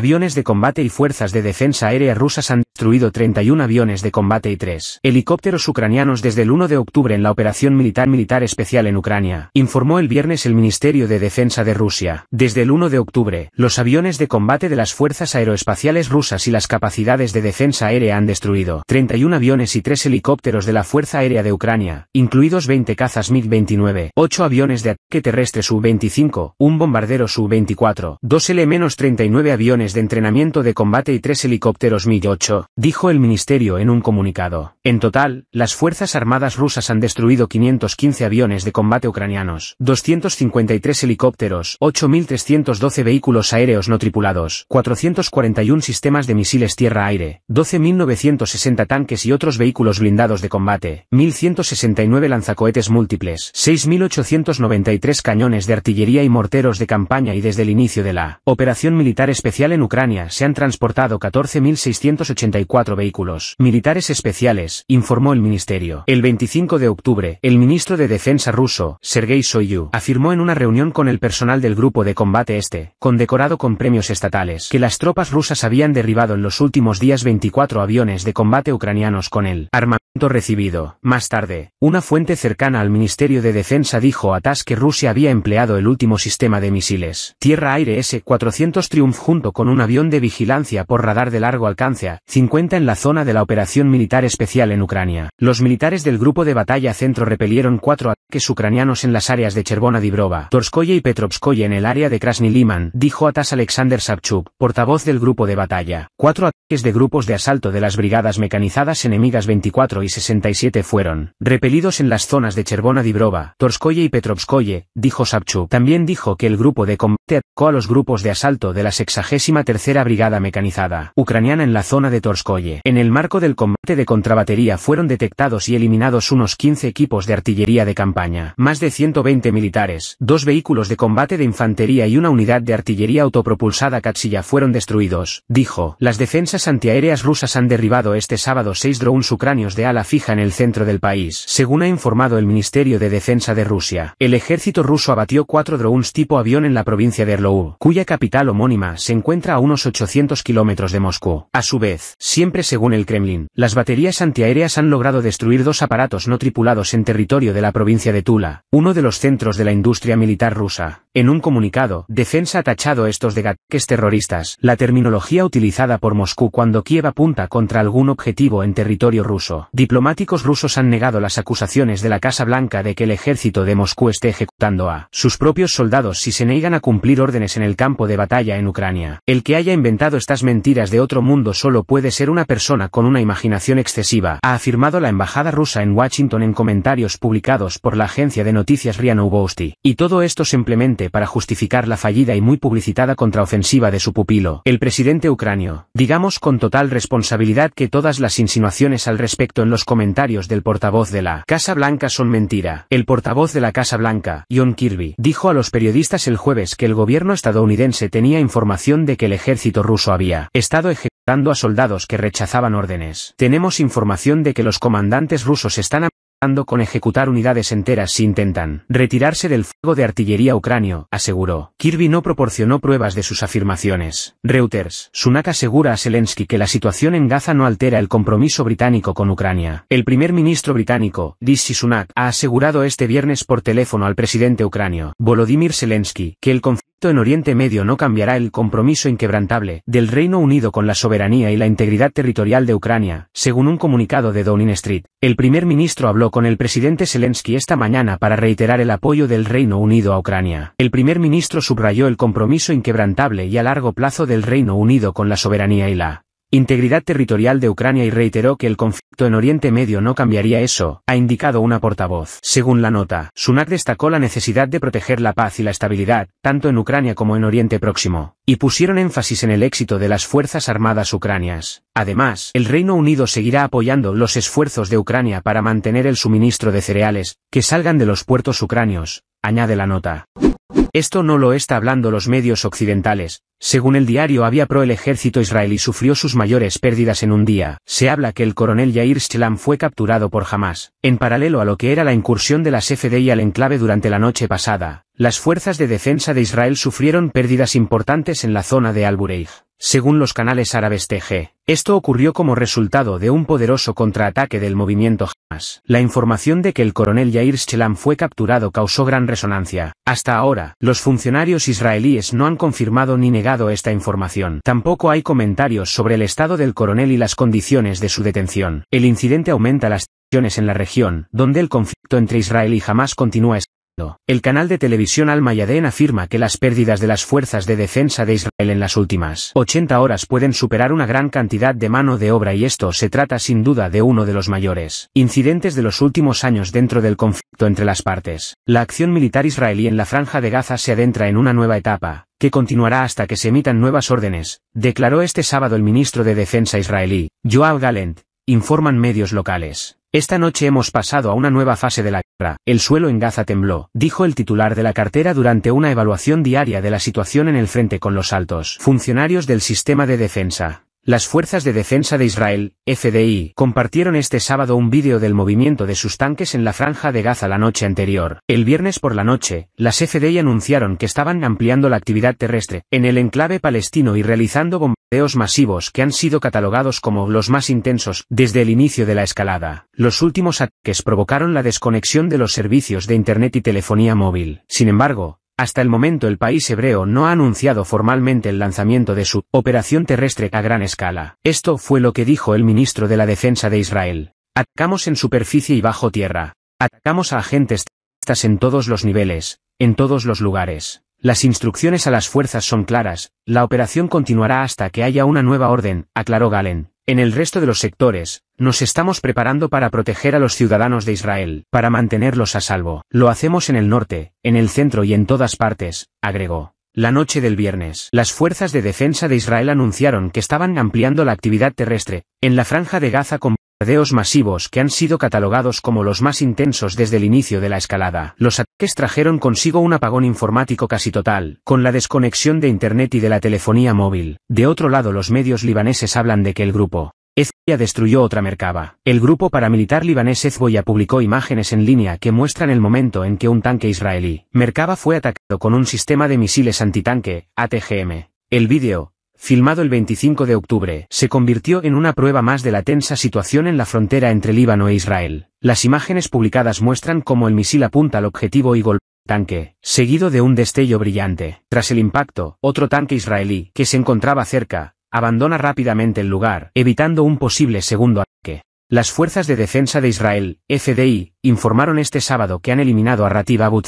Aviones de combate y fuerzas de defensa aérea rusas han destruido 31 aviones de combate y 3 helicópteros ucranianos desde el 1 de octubre en la operación militar militar especial en Ucrania, informó el viernes el Ministerio de Defensa de Rusia. Desde el 1 de octubre, los aviones de combate de las fuerzas aeroespaciales rusas y las capacidades de defensa aérea han destruido 31 aviones y 3 helicópteros de la Fuerza Aérea de Ucrania, incluidos 20 cazas MiG-29, 8 aviones de ataque terrestre Su-25, un bombardero Su-24, 2 L-39 aviones de entrenamiento de combate y 3 helicópteros MiG-8 dijo el ministerio en un comunicado. En total, las Fuerzas Armadas rusas han destruido 515 aviones de combate ucranianos, 253 helicópteros, 8.312 vehículos aéreos no tripulados, 441 sistemas de misiles tierra-aire, 12.960 tanques y otros vehículos blindados de combate, 1.169 lanzacohetes múltiples, 6.893 cañones de artillería y morteros de campaña y desde el inicio de la operación militar especial en Ucrania se han transportado 14.680 cuatro vehículos militares especiales, informó el ministerio. El 25 de octubre, el ministro de Defensa ruso, Sergei Soyu, afirmó en una reunión con el personal del grupo de combate este, condecorado con premios estatales, que las tropas rusas habían derribado en los últimos días 24 aviones de combate ucranianos con el armamento recibido. Más tarde, una fuente cercana al Ministerio de Defensa dijo a TAS que Rusia había empleado el último sistema de misiles tierra-aire S-400 Triumph junto con un avión de vigilancia por radar de largo alcance, 50 en la zona de la operación militar especial en Ucrania. Los militares del grupo de batalla centro repelieron cuatro ataques ucranianos en las áreas de Chervona Dibrova, Torskoye y Petrovskoye en el área de Krasny Liman, dijo a TAS Alexander Savchuk, portavoz del grupo de batalla. Cuatro ataques de grupos de asalto de las brigadas mecanizadas enemigas 24 y 67 fueron repelidos en las zonas de cherbona Dibrova, Torskoye y Petrovskoye, dijo Sapchuk. También dijo que el grupo de combate atacó a los grupos de asalto de la 63 Brigada Mecanizada ucraniana en la zona de Torskoye. En el marco del combate de contrabatería fueron detectados y eliminados unos 15 equipos de artillería de campaña, más de 120 militares, dos vehículos de combate de infantería y una unidad de artillería autopropulsada Katsilla fueron destruidos, dijo. Las defensas antiaéreas rusas han derribado este sábado seis drones ucranios de la fija en el centro del país, según ha informado el Ministerio de Defensa de Rusia. El ejército ruso abatió cuatro drones tipo avión en la provincia de Erlou, cuya capital homónima se encuentra a unos 800 kilómetros de Moscú. A su vez, siempre según el Kremlin, las baterías antiaéreas han logrado destruir dos aparatos no tripulados en territorio de la provincia de Tula, uno de los centros de la industria militar rusa. En un comunicado, Defensa ha tachado estos de terroristas, la terminología utilizada por Moscú cuando Kiev apunta contra algún objetivo en territorio ruso diplomáticos rusos han negado las acusaciones de la Casa Blanca de que el ejército de Moscú esté ejecutando a sus propios soldados si se niegan a cumplir órdenes en el campo de batalla en Ucrania. El que haya inventado estas mentiras de otro mundo solo puede ser una persona con una imaginación excesiva, ha afirmado la embajada rusa en Washington en comentarios publicados por la agencia de noticias RIA Novosti. Y todo esto simplemente para justificar la fallida y muy publicitada contraofensiva de su pupilo, el presidente ucranio. Digamos con total responsabilidad que todas las insinuaciones al respecto los comentarios del portavoz de la Casa Blanca son mentira. El portavoz de la Casa Blanca, John Kirby, dijo a los periodistas el jueves que el gobierno estadounidense tenía información de que el ejército ruso había estado ejecutando a soldados que rechazaban órdenes. Tenemos información de que los comandantes rusos están con ejecutar unidades enteras si intentan retirarse del fuego de artillería ucranio, aseguró. Kirby no proporcionó pruebas de sus afirmaciones. Reuters. Sunak asegura a Zelensky que la situación en Gaza no altera el compromiso británico con Ucrania. El primer ministro británico, Rishi Sunak, ha asegurado este viernes por teléfono al presidente ucranio, Volodymyr Zelensky, que el conflicto en Oriente Medio no cambiará el compromiso inquebrantable del Reino Unido con la soberanía y la integridad territorial de Ucrania, según un comunicado de Downing Street. El primer ministro habló con el presidente Zelensky esta mañana para reiterar el apoyo del Reino Unido a Ucrania. El primer ministro subrayó el compromiso inquebrantable y a largo plazo del Reino Unido con la soberanía y la integridad territorial de Ucrania y reiteró que el conflicto en Oriente Medio no cambiaría eso, ha indicado una portavoz. Según la nota, Sunak destacó la necesidad de proteger la paz y la estabilidad, tanto en Ucrania como en Oriente Próximo, y pusieron énfasis en el éxito de las Fuerzas Armadas ucranias. Además, el Reino Unido seguirá apoyando los esfuerzos de Ucrania para mantener el suministro de cereales, que salgan de los puertos ucranios, añade la nota. Esto no lo está hablando los medios occidentales, según el diario había Pro el ejército israelí sufrió sus mayores pérdidas en un día. Se habla que el coronel Yair Shlam fue capturado por Hamas. En paralelo a lo que era la incursión de las FDI al enclave durante la noche pasada, las fuerzas de defensa de Israel sufrieron pérdidas importantes en la zona de al según los canales árabes TG, esto ocurrió como resultado de un poderoso contraataque del movimiento Hamas. La información de que el coronel Yair Shelam fue capturado causó gran resonancia. Hasta ahora, los funcionarios israelíes no han confirmado ni negado esta información. Tampoco hay comentarios sobre el estado del coronel y las condiciones de su detención. El incidente aumenta las tensiones en la región, donde el conflicto entre Israel y Hamas continúa el canal de televisión Al Mayadeen afirma que las pérdidas de las fuerzas de defensa de Israel en las últimas 80 horas pueden superar una gran cantidad de mano de obra y esto se trata sin duda de uno de los mayores incidentes de los últimos años dentro del conflicto entre las partes. La acción militar israelí en la franja de Gaza se adentra en una nueva etapa, que continuará hasta que se emitan nuevas órdenes, declaró este sábado el ministro de Defensa israelí, Joao Galent, informan medios locales. Esta noche hemos pasado a una nueva fase de la guerra. El suelo en Gaza tembló, dijo el titular de la cartera durante una evaluación diaria de la situación en el frente con los altos funcionarios del sistema de defensa. Las Fuerzas de Defensa de Israel, FDI, compartieron este sábado un vídeo del movimiento de sus tanques en la franja de Gaza la noche anterior. El viernes por la noche, las FDI anunciaron que estaban ampliando la actividad terrestre en el enclave palestino y realizando bombardeos masivos que han sido catalogados como los más intensos desde el inicio de la escalada. Los últimos ataques provocaron la desconexión de los servicios de Internet y telefonía móvil. Sin embargo, hasta el momento el país hebreo no ha anunciado formalmente el lanzamiento de su operación terrestre a gran escala. Esto fue lo que dijo el ministro de la Defensa de Israel. Atacamos en superficie y bajo tierra. Atacamos a agentes en todos los niveles, en todos los lugares. Las instrucciones a las fuerzas son claras, la operación continuará hasta que haya una nueva orden, aclaró Galen. En el resto de los sectores, nos estamos preparando para proteger a los ciudadanos de Israel, para mantenerlos a salvo. Lo hacemos en el norte, en el centro y en todas partes, agregó. La noche del viernes, las fuerzas de defensa de Israel anunciaron que estaban ampliando la actividad terrestre, en la franja de Gaza con bombardeos masivos que han sido catalogados como los más intensos desde el inicio de la escalada. Los ataques trajeron consigo un apagón informático casi total, con la desconexión de Internet y de la telefonía móvil. De otro lado los medios libaneses hablan de que el grupo Hezbollah destruyó otra mercaba. El grupo paramilitar libanés Hezbollah publicó imágenes en línea que muestran el momento en que un tanque israelí, Merkava fue atacado con un sistema de misiles antitanque, ATGM. El vídeo, filmado el 25 de octubre, se convirtió en una prueba más de la tensa situación en la frontera entre Líbano e Israel. Las imágenes publicadas muestran cómo el misil apunta al objetivo y golpea tanque, seguido de un destello brillante. Tras el impacto, otro tanque israelí, que se encontraba cerca, abandona rápidamente el lugar, evitando un posible segundo ataque. Las fuerzas de defensa de Israel, FDI, informaron este sábado que han eliminado a Ratib Abu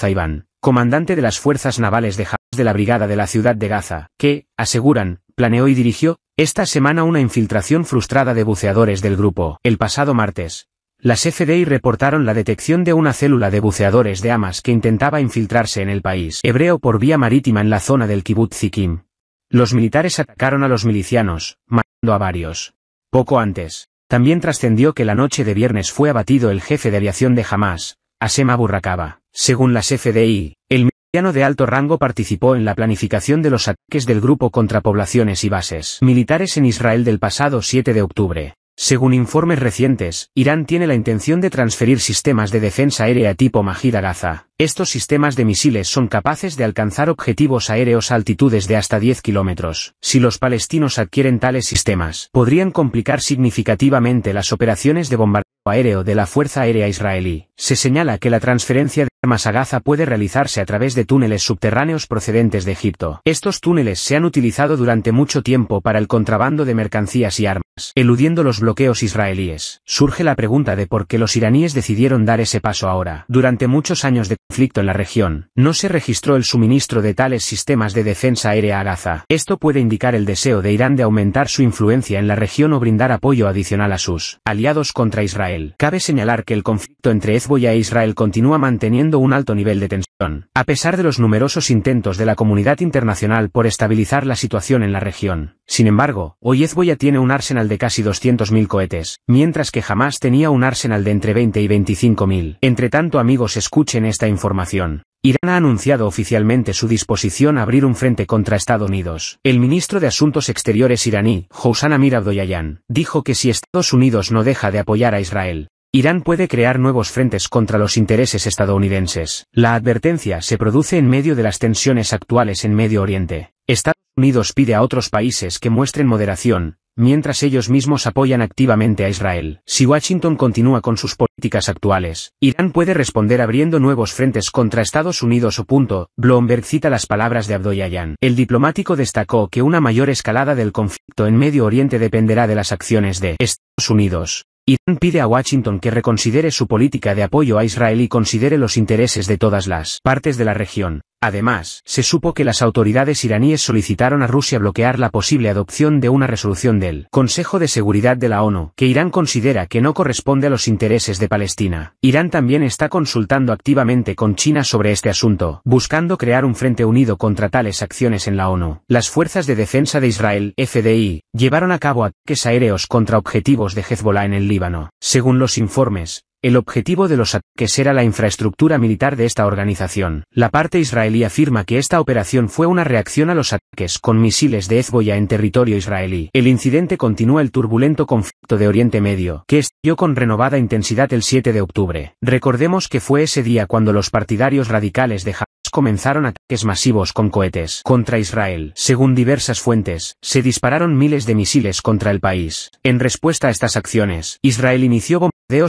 comandante de las fuerzas navales de Hamas de la brigada de la ciudad de Gaza, que, aseguran, planeó y dirigió, esta semana una infiltración frustrada de buceadores del grupo. El pasado martes, las FDI reportaron la detección de una célula de buceadores de Hamas que intentaba infiltrarse en el país hebreo por vía marítima en la zona del kibbutz Zikim. Los militares atacaron a los milicianos, matando a varios. Poco antes, también trascendió que la noche de viernes fue abatido el jefe de aviación de Hamas, Asema Burrakaba. Según las FDI, el de alto rango participó en la planificación de los ataques del grupo contra poblaciones y bases militares en Israel del pasado 7 de octubre. Según informes recientes, Irán tiene la intención de transferir sistemas de defensa aérea tipo Majida Gaza. Estos sistemas de misiles son capaces de alcanzar objetivos aéreos a altitudes de hasta 10 kilómetros. Si los palestinos adquieren tales sistemas, podrían complicar significativamente las operaciones de bombardeo aéreo de la Fuerza Aérea Israelí, se señala que la transferencia de armas a Gaza puede realizarse a través de túneles subterráneos procedentes de Egipto. Estos túneles se han utilizado durante mucho tiempo para el contrabando de mercancías y armas. Eludiendo los bloqueos israelíes, surge la pregunta de por qué los iraníes decidieron dar ese paso ahora. Durante muchos años de conflicto en la región, no se registró el suministro de tales sistemas de defensa aérea a Gaza. Esto puede indicar el deseo de Irán de aumentar su influencia en la región o brindar apoyo adicional a sus aliados contra Israel. Cabe señalar que el conflicto entre Hezbollah e Israel continúa manteniendo un alto nivel de tensión, a pesar de los numerosos intentos de la comunidad internacional por estabilizar la situación en la región. Sin embargo, hoy Hezbollah tiene un arsenal de casi 200.000 cohetes, mientras que jamás tenía un arsenal de entre 20 y 25.000. Entre tanto amigos escuchen esta información. Irán ha anunciado oficialmente su disposición a abrir un frente contra Estados Unidos. El ministro de Asuntos Exteriores iraní, Housan Amir Abdoyayan, dijo que si Estados Unidos no deja de apoyar a Israel, Irán puede crear nuevos frentes contra los intereses estadounidenses. La advertencia se produce en medio de las tensiones actuales en Medio Oriente. Estados Unidos pide a otros países que muestren moderación, mientras ellos mismos apoyan activamente a Israel. Si Washington continúa con sus políticas actuales, Irán puede responder abriendo nuevos frentes contra Estados Unidos o punto, Bloomberg cita las palabras de Abdoyayan. El diplomático destacó que una mayor escalada del conflicto en Medio Oriente dependerá de las acciones de Estados Unidos. Irán pide a Washington que reconsidere su política de apoyo a Israel y considere los intereses de todas las partes de la región. Además, se supo que las autoridades iraníes solicitaron a Rusia bloquear la posible adopción de una resolución del Consejo de Seguridad de la ONU, que Irán considera que no corresponde a los intereses de Palestina. Irán también está consultando activamente con China sobre este asunto, buscando crear un frente unido contra tales acciones en la ONU. Las fuerzas de defensa de Israel, FDI, llevaron a cabo ataques aéreos contra objetivos de Hezbollah en el Líbano. Según los informes, el objetivo de los ataques era la infraestructura militar de esta organización. La parte israelí afirma que esta operación fue una reacción a los ataques con misiles de Hezbollah en territorio israelí. El incidente continúa el turbulento conflicto de Oriente Medio, que estalló con renovada intensidad el 7 de octubre. Recordemos que fue ese día cuando los partidarios radicales de Hamas comenzaron ataques masivos con cohetes contra Israel. Según diversas fuentes, se dispararon miles de misiles contra el país. En respuesta a estas acciones, Israel inició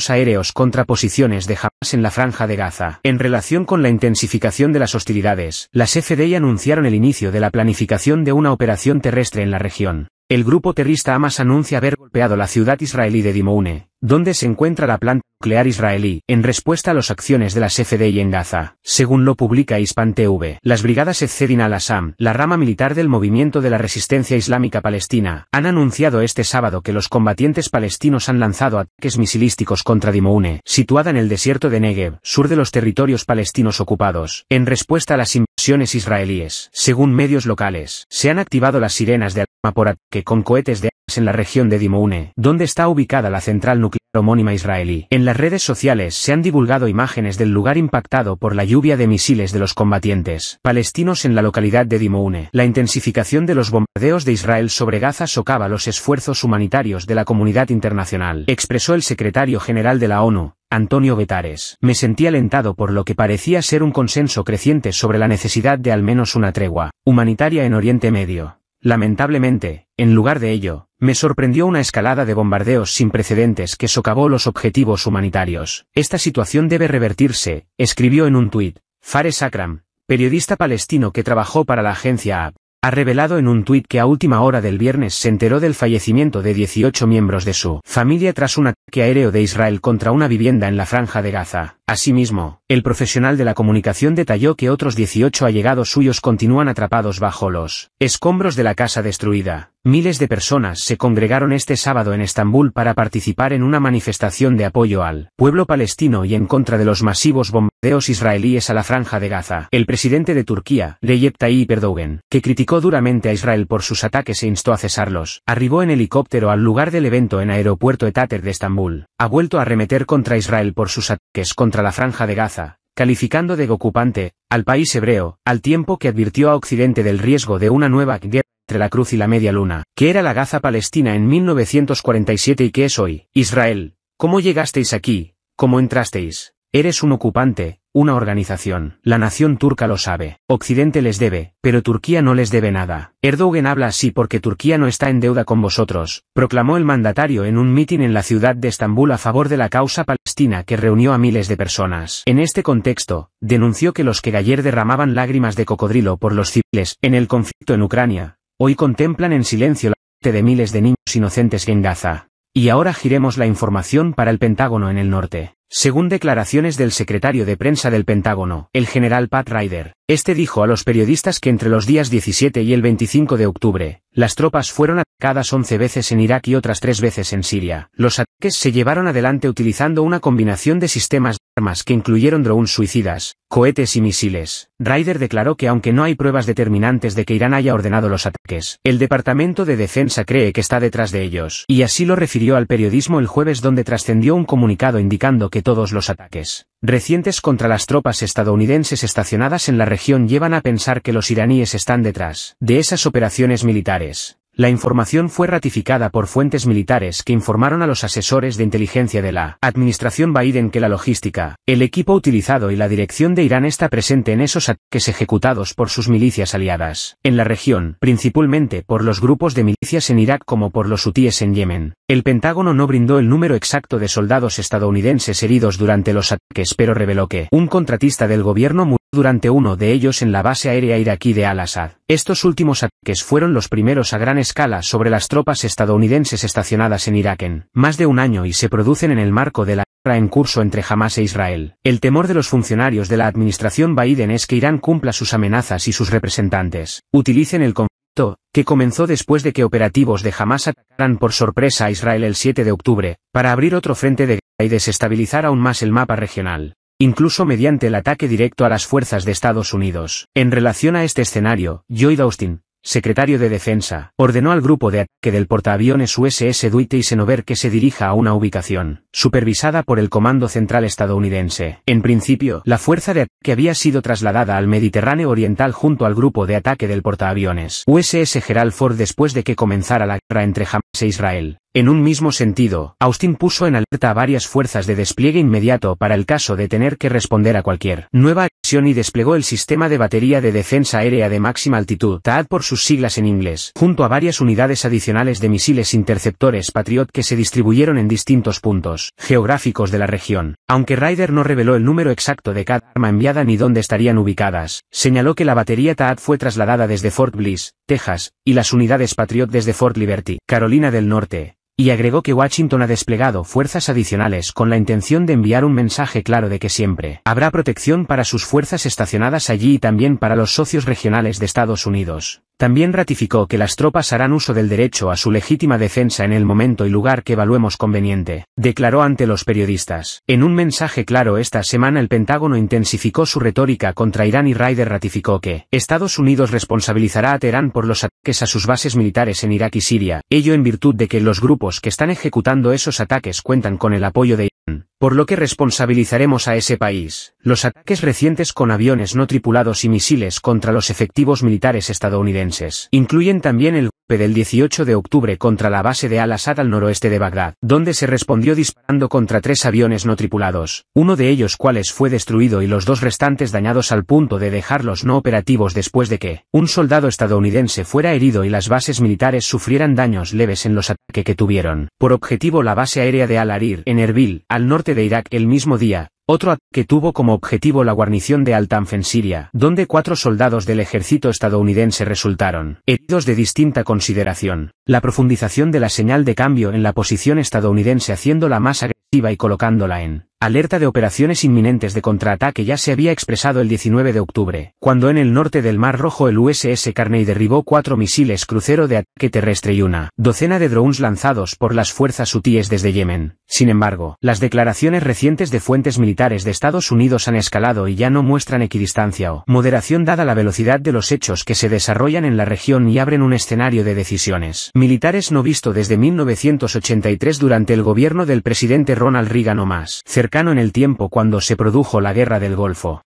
aéreos contra posiciones de Hamas en la franja de Gaza. En relación con la intensificación de las hostilidades, las FDI anunciaron el inicio de la planificación de una operación terrestre en la región. El grupo terrorista Hamas anuncia haber golpeado la ciudad israelí de Dimoune, donde se encuentra la planta nuclear israelí, en respuesta a las acciones de las FDI en Gaza. Según lo publica Hispan TV, las brigadas Ezzedin al-Assam, la rama militar del movimiento de la resistencia islámica palestina, han anunciado este sábado que los combatientes palestinos han lanzado ataques misilísticos contra Dimoune, situada en el desierto de Negev, sur de los territorios palestinos ocupados, en respuesta a las invasiones israelíes. Según medios locales, se han activado las sirenas de alarma por ataque con cohetes de en la región de Dimoune, donde está ubicada la central nuclear homónima israelí. En las redes sociales se han divulgado imágenes del lugar impactado por la lluvia de misiles de los combatientes palestinos en la localidad de Dimoune. La intensificación de los bombardeos de Israel sobre Gaza socava los esfuerzos humanitarios de la comunidad internacional, expresó el secretario general de la ONU, Antonio Betares. Me sentí alentado por lo que parecía ser un consenso creciente sobre la necesidad de al menos una tregua humanitaria en Oriente Medio. Lamentablemente, en lugar de ello, me sorprendió una escalada de bombardeos sin precedentes que socavó los objetivos humanitarios. Esta situación debe revertirse, escribió en un tuit, Fares Akram, periodista palestino que trabajó para la agencia AP ha revelado en un tuit que a última hora del viernes se enteró del fallecimiento de 18 miembros de su familia tras un ataque aéreo de Israel contra una vivienda en la franja de Gaza. Asimismo, el profesional de la comunicación detalló que otros 18 allegados suyos continúan atrapados bajo los escombros de la casa destruida. Miles de personas se congregaron este sábado en Estambul para participar en una manifestación de apoyo al pueblo palestino y en contra de los masivos bombardeos israelíes a la franja de Gaza. El presidente de Turquía, Recep Tayyip Erdogan, que criticó duramente a Israel por sus ataques e instó a cesarlos, arribó en helicóptero al lugar del evento en aeropuerto Etater de Estambul. Ha vuelto a arremeter contra Israel por sus ataques contra la franja de Gaza, calificando de ocupante al país hebreo, al tiempo que advirtió a Occidente del riesgo de una nueva guerra entre la cruz y la media luna, que era la Gaza palestina en 1947 y que es hoy. Israel, ¿cómo llegasteis aquí? ¿Cómo entrasteis? Eres un ocupante, una organización. La nación turca lo sabe. Occidente les debe, pero Turquía no les debe nada. Erdogan habla así porque Turquía no está en deuda con vosotros, proclamó el mandatario en un mitin en la ciudad de Estambul a favor de la causa palestina que reunió a miles de personas. En este contexto, denunció que los que ayer derramaban lágrimas de cocodrilo por los civiles en el conflicto en Ucrania, Hoy contemplan en silencio la muerte de miles de niños inocentes en Gaza. Y ahora giremos la información para el Pentágono en el norte. Según declaraciones del secretario de prensa del Pentágono, el general Pat Ryder, este dijo a los periodistas que entre los días 17 y el 25 de octubre, las tropas fueron a once 11 veces en Irak y otras tres veces en Siria. Los ataques se llevaron adelante utilizando una combinación de sistemas de armas que incluyeron drones suicidas, cohetes y misiles. Ryder declaró que aunque no hay pruebas determinantes de que Irán haya ordenado los ataques, el Departamento de Defensa cree que está detrás de ellos, y así lo refirió al periodismo el jueves donde trascendió un comunicado indicando que todos los ataques recientes contra las tropas estadounidenses estacionadas en la región llevan a pensar que los iraníes están detrás de esas operaciones militares. La información fue ratificada por fuentes militares que informaron a los asesores de inteligencia de la administración Biden que la logística, el equipo utilizado y la dirección de Irán está presente en esos ataques ejecutados por sus milicias aliadas en la región, principalmente por los grupos de milicias en Irak como por los hutíes en Yemen. El Pentágono no brindó el número exacto de soldados estadounidenses heridos durante los ataques pero reveló que un contratista del gobierno durante uno de ellos en la base aérea iraquí de Al-Assad. Estos últimos ataques fueron los primeros a gran escala sobre las tropas estadounidenses estacionadas en Irak en más de un año y se producen en el marco de la guerra en curso entre Hamas e Israel. El temor de los funcionarios de la administración Biden es que Irán cumpla sus amenazas y sus representantes utilicen el conflicto, que comenzó después de que operativos de Hamas atacaran por sorpresa a Israel el 7 de octubre, para abrir otro frente de guerra y desestabilizar aún más el mapa regional incluso mediante el ataque directo a las fuerzas de Estados Unidos. En relación a este escenario, Lloyd Austin, secretario de Defensa, ordenó al grupo de ataque del portaaviones USS Dwight Eisenhower que se dirija a una ubicación, supervisada por el Comando Central Estadounidense. En principio, la fuerza de ataque había sido trasladada al Mediterráneo Oriental junto al grupo de ataque del portaaviones USS Gerald Ford después de que comenzara la guerra entre Hamas e Israel. En un mismo sentido, Austin puso en alerta a varias fuerzas de despliegue inmediato para el caso de tener que responder a cualquier nueva acción y desplegó el sistema de batería de defensa aérea de máxima altitud, TAAD por sus siglas en inglés, junto a varias unidades adicionales de misiles interceptores Patriot que se distribuyeron en distintos puntos geográficos de la región. Aunque Ryder no reveló el número exacto de cada arma enviada ni dónde estarían ubicadas, señaló que la batería TAD fue trasladada desde Fort Bliss, Texas, y las unidades Patriot desde Fort Liberty, Carolina del Norte y agregó que Washington ha desplegado fuerzas adicionales con la intención de enviar un mensaje claro de que siempre habrá protección para sus fuerzas estacionadas allí y también para los socios regionales de Estados Unidos. También ratificó que las tropas harán uso del derecho a su legítima defensa en el momento y lugar que evaluemos conveniente, declaró ante los periodistas. En un mensaje claro esta semana el Pentágono intensificó su retórica contra Irán y Ryder ratificó que Estados Unidos responsabilizará a Teherán por los ataques a sus bases militares en Irak y Siria, ello en virtud de que los grupos que están ejecutando esos ataques cuentan con el apoyo de por lo que responsabilizaremos a ese país. Los ataques recientes con aviones no tripulados y misiles contra los efectivos militares estadounidenses incluyen también el golpe del 18 de octubre contra la base de Al-Assad al noroeste de Bagdad, donde se respondió disparando contra tres aviones no tripulados, uno de ellos cuales fue destruido y los dos restantes dañados al punto de dejarlos no operativos después de que un soldado estadounidense fuera herido y las bases militares sufrieran daños leves en los ataques que tuvieron. Por objetivo la base aérea de Al-Arir en Erbil, al norte de Irak el mismo día, otro que tuvo como objetivo la guarnición de Al-Tanf en Siria, donde cuatro soldados del ejército estadounidense resultaron heridos de distinta consideración. La profundización de la señal de cambio en la posición estadounidense haciéndola más agresiva y colocándola en alerta de operaciones inminentes de contraataque ya se había expresado el 19 de octubre, cuando en el norte del Mar Rojo el USS Carney derribó cuatro misiles crucero de ataque terrestre y una docena de drones lanzados por las fuerzas hutíes desde Yemen. Sin embargo, las declaraciones recientes de fuentes militares de Estados Unidos han escalado y ya no muestran equidistancia o moderación dada la velocidad de los hechos que se desarrollan en la región y abren un escenario de decisiones militares no visto desde 1983 durante el gobierno del presidente Ronald Reagan o más en el tiempo cuando se produjo la Guerra del Golfo.